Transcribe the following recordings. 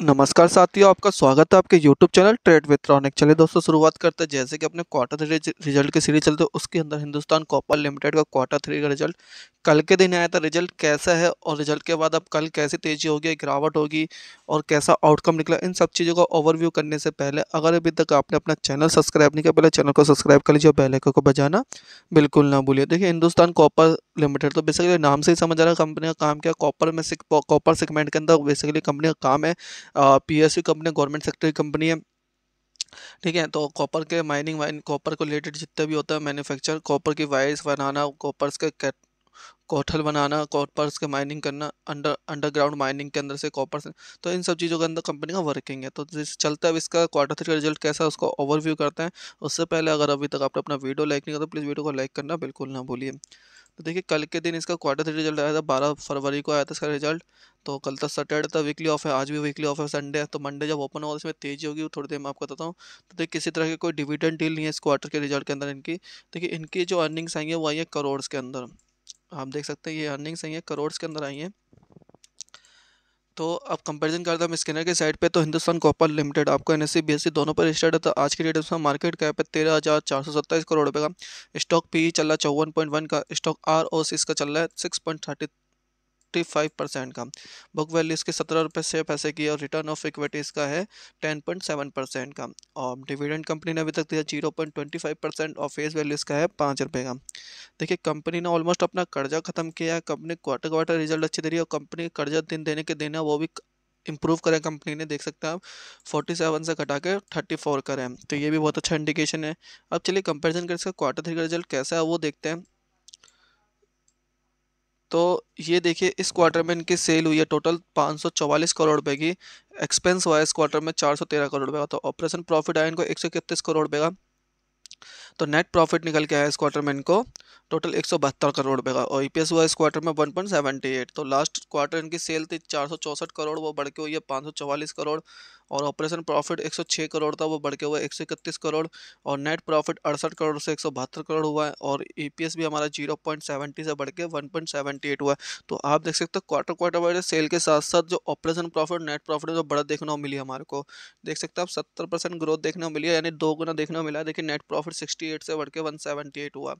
नमस्कार साथियों आपका स्वागत है आपके YouTube चैनल ट्रेड विथ्रॉनिक चलिए दोस्तों शुरुआत करते हैं जैसे कि अपने क्वार्टर थ्री रिजल्ट की सीरीज चलते उसके अंदर हिंदुस्तान कॉपर लिमिटेड का क्वार्टर थ्री का रिजल्ट कल के दिन आया था रिजल्ट कैसा है और रिजल्ट के बाद अब कल कैसी तेजी होगी गिरावट होगी और कैसा आउटकम निकला इन सब चीज़ों का ओवरव्यू करने से पहले अगर अभी तक आपने अपना चैनल सब्सक्राइब नहीं किया पहले चैनल को सब्सक्राइब कर लीजिए और बेलाइकन को बजाना बिल्कुल ना भूलिए देखिए हिंदुस्तान कॉपर लिमिटेड तो बेसिकली नाम से ही समझ आ रहा है कंपनी का काम क्या कॉपर में कॉपर सेगमेंट के अंदर बेसिकली कंपनी का काम है P S U company government sector की कंपनी है ठीक है तो कॉपर के माइनिंग वाइन कॉपर को रिलेटेड जितने भी होता है मैन्युफैक्चर कॉपर की वायर्स बनाना कॉपर्स के कोठल बनाना कॉपर्स के माइनिंग करना अंडर अंडरग्राउंड माइनिंग के अंदर से कॉपर तो इन सब चीज़ों के अंदर कंपनी का वर्किंग है तो जिस चलते अब इसका क्वार्टर थ्री का रिजल्ट कैसा है उसको ओवरव्यू करते हैं उससे पहले अगर अभी तक आपने अपना वीडियो लाइक नहीं करता तो प्लीज़ वीडियो को लाइक करना बिल्कुल ना भूलिए तो देखिए कल के दिन इसका क्वार्टर थ्री रिजल्ट आया था बारह फरवरी को आया था इसका रिजल्ट तो कल तक तो सैटरडे था वीकली ऑफ है आज भी वीकली ऑफ है संडे तो मंडे जब ओपन होगा इसमें तेजी होगी थोड़ी देर में आपको बताता हूँ तो देखिए किसी तरह की कोई डिविडेंड डील नहीं है इस क्वार्टर के रिजल्ट के अंदर इनकी देखिए इनकी जो अर्निंग्स आई हैं वो आई हैं करोड़ के अंदर आप देख सकते हैं ये अर्निंग्स आई हैं करोड़ के अंदर आई हैं तो अब कंपैरिजन करता हूँ स्कैनर के साइड पे तो हिंदुस्तान कॉपर लिमिटेड आपको एन एस सी दोनों पर स्टार्ट है तो आज की डेट में मार्केट कैप है तेरह हज़ार चार सौ सत्ताईस करोड़ रुपये का स्टॉक पी e चल रहा है चौवन पॉइंट वन का स्टॉक आर ओ सी इसका चल रहा है six point thirty forty five percent का बुक वैल्यू इसके सत्रह रुपये से पैसे की और रिटर्न ऑफ इक्विटी इसका है टेन पॉइंट सेवन परसेंट का और डिविडेंड कंपनी ने अभी तक दिया zero point twenty five percent और फेस वैल्यू इसका है पाँच रुपये का देखिए कंपनी ने ऑलमोस्ट अपना कर्जा खत्म किया है कंपनी क्वार्टर क्वार्टर रिजल्ट अच्छी दे रही है और कंपनी कर्जा दिन देने के देना वो भी इम्प्रूव करें कंपनी ने देख सकते हैं आप फोर्टी सेवन से घटा के थर्टी फोर करें तो ये भी बहुत अच्छा इंडिकेशन है अब चलिए कंपैरिजन कर इसका क्वार्टर थ्री का रिजल्ट कैसा है वो देखते हैं तो ये देखिए इस क्वार्टर में इनकी सेल हुई है टोटल 544 करोड़ रुपए की एक्सपेंस हुआ है इस क्वार्टर में 413 करोड़ रुपए का तो ऑपरेशन प्रॉफिट आया इनको एक करोड़ रुपए का तो नेट प्रॉफिट निकल के आया इस क्वार्टर में इनको टोटल एक करोड़ रुपये का और ई e हुआ इस क्वार्टर में 1.78 तो लास्ट क्वार्टर इनकी सेल थी चार करोड़ वो बढ़ के हुई है पाँच करोड़ और ऑपरेशन प्रॉफिट 106 करोड़ था वो बढ़ के हुआ है एक करोड़ और नेट प्रॉफिट अड़सठ करोड़ से एक करोड़ हुआ है और ई e भी हमारा जीरो से बढ़ के वन हुआ है तो आप देख सकते हो क्वार्टर क्वार्टर वाइज सेल के साथ साथ जो ऑपरेशन प्रॉफिट नेट प्रॉफिट जो बड़ा देखने को मिली हमारे को देख सकते हो आप सत्तर ग्रोथ देखने को मिली है यानी दो गुना देखने को मिला है देखिए नेट प्रॉफिट फिर 68 से बढ़ के 178 हुआ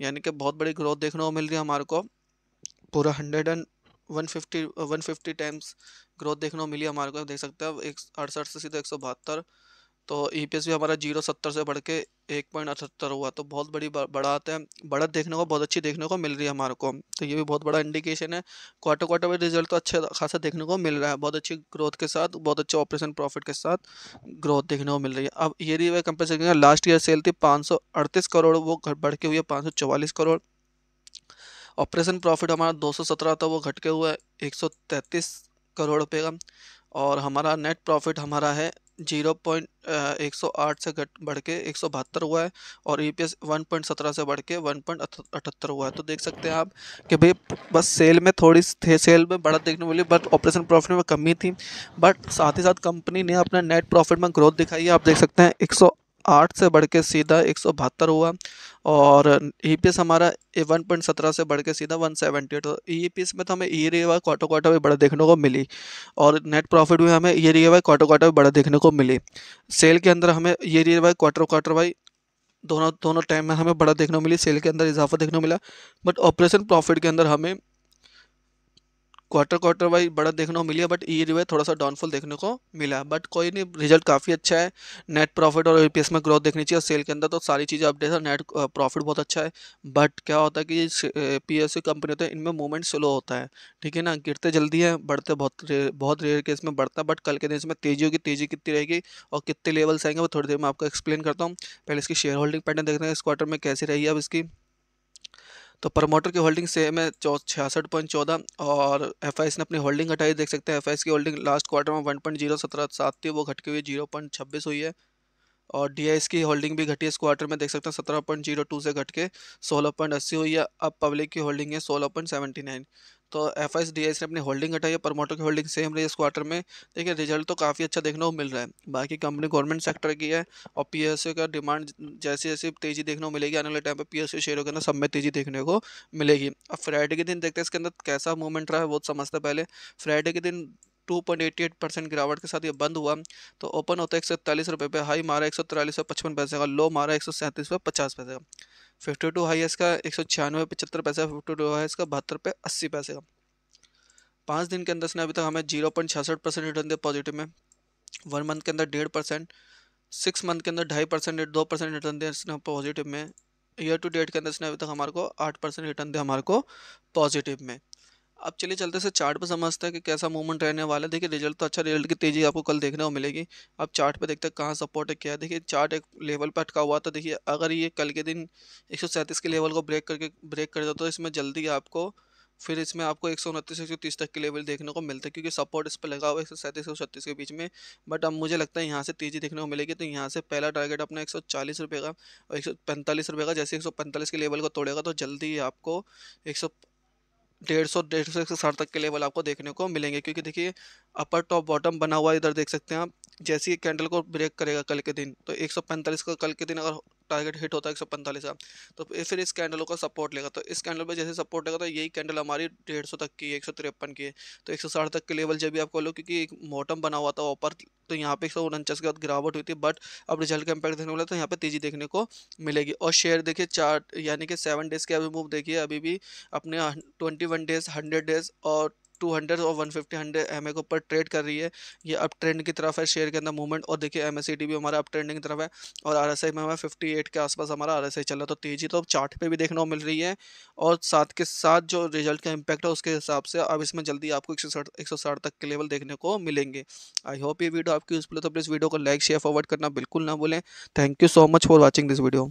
यानी कि बहुत बड़ी ग्रोथ देखने को मिल रही है हमारे को पूरा hundred and one fifty one fifty times growth देखने को मिली हमारे को देख सकते हैं एक अड़सठ से सीधे एक सौ बहत्तर तो ई e भी हमारा जीरो सत्तर से बढ़ के एक पॉइंट अठहत्तर हुआ तो बहुत बड़ी बढ़ात है बढ़त देखने को बहुत अच्छी देखने को मिल रही है हमारे को तो ये भी बहुत बड़ा इंडिकेशन है क्वार्टर क्वार्टर में रिजल्ट तो अच्छे खासा देखने को मिल रहा है बहुत अच्छी ग्रोथ के साथ बहुत अच्छे ऑपरेशन प्रॉफिट के साथ ग्रोथ देखने को मिल रही है अब ये रही वह कंपेयर लास्ट ईयर सेल थी पाँच करोड़ वो बढ़ के हुई है पाँच करोड़ ऑपरेशन प्रॉफिट हमारा सत्रह था वो घट के हुआ है तैंतीस करोड़ रुपये का और हमारा नेट प्रॉफिट हमारा है जीरो पॉइंट एक सौ आठ से घट बढ़ के एक सौ बहत्तर हुआ है और E P S one point सत्रह से बढ़ के वन पॉइंट अठहत्तर हुआ है तो देख सकते हैं आप कि भाई बस सेल में थोड़ी थे सेल में बढ़त देखने मिली बट ऑपरेशन प्रॉफिट में कमी थी बट साथ ही साथ कंपनी ने अपना नेट प्रॉफिट में ग्रोथ दिखाई है आप देख सकते हैं एक सौ आठ से बढ़ के सीधा एक सौ बहत्तर हुआ और ई पी एस हमारा वन पॉइंट सत्रह से बढ़ के सीधा one seventy eight E P S में तो हमें ईयर वाई क्वार्टर क्वार्टर भी बड़ा देखने को मिली और नेट प्रॉफिट भी हमें ईयर वाई क्वार्टर क्वार्टर भी बड़ा देखने को मिली सेल के अंदर हमें year Y quarter quarter Y दोनों दोनों टाइम में हमें बड़ा देखने को मिली सेल के अंदर इजाफा देखने को मिला बट ऑपरेशन प्रॉफिट के अंदर हमें क्वार्टर क्वार्टर वाइज बड़ा देखने को मिली है बट ईयर वाइज थोड़ा सा डाउनफॉल देखने को मिला बट कोई नहीं रिजल्ट काफ़ी अच्छा है नेट प्रॉफिट और ई में ग्रोथ देखनी चाहिए और सेल के अंदर तो सारी चीज़ें अपडेट है नेट प्रॉफिट बहुत अच्छा है बट क्या होता है कि पी एस कंपनी होते है इनमें मूवमेंट स्लो होता है ठीक है ना गिरते जल्दी है बढ़ते बहुत बहुत रेयर केस में बढ़ता है बट कल के दिन इसमें तेजी होगी तेजी कितनी रहेगी और कितने लेवल्स आएंगे वो थोड़ी देर में आपको एक्सप्लेन करता हूँ पहले इसकी शेयर होल्डिंग पैटर्न देखते हैं इस क्वार्टर में कैसी रही है अब इसकी तो प्रमोटर की होल्डिंग सेम है छियासठ पॉइंट चौदह और एफ ने अपनी होल्डिंग घटाई देख सकते हैं एफ की होल्डिंग लास्ट क्वार्टर में वन पॉइंट जीरो सत्रह सात थी वो घट हुई जीरो पॉइंट छब्बीस हुई है और डी की होल्डिंग भी घटी इस क्वार्टर में देख सकते हैं सत्रह पॉइंट जीरो टू से घट के सोलह पॉइंट अस्सी हुई है अब पब्लिक की होल्डिंग है सोलह पॉइंट सेवेंटी नाइन तो एफ एस डी एस ने अपनी होल्डिंग हटाई है प्रमोटर की होल्डिंग रही है इस क्वार्टर में देखिए रिजल्ट तो काफ़ी अच्छा देखने को मिल रहा है बाकी कंपनी गवर्नमेंट सेक्टर की है और पी एस का डिमांड जैसे जैसे तेज़ी देखने को मिलेगी आने वाले टाइम पर पी एस शेयरों के अंदर सब में तेज़ी देखने को मिलेगी अब फ्राइडे के दिन देखते हैं इसके अंदर कैसा मूवमेंट रहा है वो तो समझते पहले फ्राइडे के दिन 2.88 परसेंट गिरावट के साथ ये बंद हुआ तो ओपन होता है एक सौ पे हाई मारा एक सौ पचपन पैसे का लो मारा एक सौ सैंतीस पचास पैसे का फिफ्टी टू हाईएस्ट का एक सौ छियानवे पचहत्तर पैसा फिफ्टी टू हाई का बहत्तर पे अस्सी पैसे का पाँच दिन के अंदर इसने अभी तक हमें जीरो पॉइंट छियासठ परसेंट रिटर्न दिया पॉजिटिव में वन मंथ के अंदर डेढ़ परसेंट सिक्स मंथ के अंदर ढाई परसेंट दो परसेंट रिटर्न दिया इसने पॉजिटिव में ईयर टू डेट के अंदर इसने अभी तक हमारे को आठ परसेंट रिटर्न दिया हमारे को पॉजिटिव में अब चलिए चलते से चार्ट पे समझते हैं कि कैसा मूवमेंट रहने वाला है देखिए रिजल्ट तो अच्छा रिजल्ट की तेज़ी आपको कल देखने को मिलेगी अब चार्ट पे देखते हैं कहाँ सपोर्ट है क्या है देखिए चार्ट एक लेवल पर अटका हुआ था देखिए अगर ये कल के दिन एक के लेवल को ब्रेक करके ब्रेक कर दो तो इसमें जल्दी आपको फिर इसमें आपको एक सौ उनतीस एक सौ तीस तक के लेवल देखने को मिलता है क्योंकि सपोर्ट इस पर लगा हुआ है एक सौ सैंतीस एक सौ छत्तीस के बीच में बट अब मुझे लगता है यहाँ से तेज़ी देखने को मिलेगी तो यहाँ से पहला टारगेट अपना एक सौ चालीस रुपये का और एक सौ पैंतालीस रुपये का जैसे एक सौ पैंतालीस के लेवल को तोड़ेगा तो जल्दी ही आपको एक सौ डेढ़ सौ डेढ़ सौ एक सौ साठ तक के लेवल आपको देखने को मिलेंगे क्योंकि देखिए अपर टॉप बॉटम बना हुआ इधर देख सकते हैं आप जैसे ही कैंडल को ब्रेक करेगा कल के दिन तो एक सौ पैंतालीस का कल के दिन अगर टारगेट हिट होता है एक सौ पैंतालीस का तो फिर इस कैंडल को सपोर्ट लेगा तो इस कैंडल पर जैसे सपोर्ट लेगा तो यही कैंडल हमारी डेढ़ सौ तक की एक सौ तिरपन की है तो एक सौ साठ तक के लेवल जब भी कह लो क्योंकि एक मोटम बना हुआ था ऊपर तो यहाँ पे एक सौ उनचास के बाद गिरावट हुई थी बट अब रिजल्ट का इम्पैक्ट देखने मिला तो यहाँ पे तेजी देखने को मिलेगी और शेयर देखिए चार्ट यानी कि सेवन डेज़ के अभी मूव देखिए अभी भी अपने twenty one days hundred days और टू हंड्रेड और one fifty hundred M A के ऊपर ट्रेड कर रही है ये अप ट्रेंड की तरफ है शेयर के अंदर मूवमेंट और देखिए एम एस भी हमारा अप ट्रेंडिंग की तरफ है और आर एस आई में हमारा फिफ्टी एट के आसपास हमारा आर एस आई चल रहा है तो तेजी तो चार्ट पे भी देखने को मिल रही है और साथ के साथ जो रिजल्ट का इम्पैक्ट है उसके हिसाब से अब इसमें जल्दी आपको एक सौ साठ तक के लेवल देखने को मिलेंगे आई होप ये वीडियो आपकी यूजफुल है तो प्लीज़ वीडियो को लाइक शेयर फॉरवर्ड करना बिल्कुल ना भूलें thank you so much for watching this video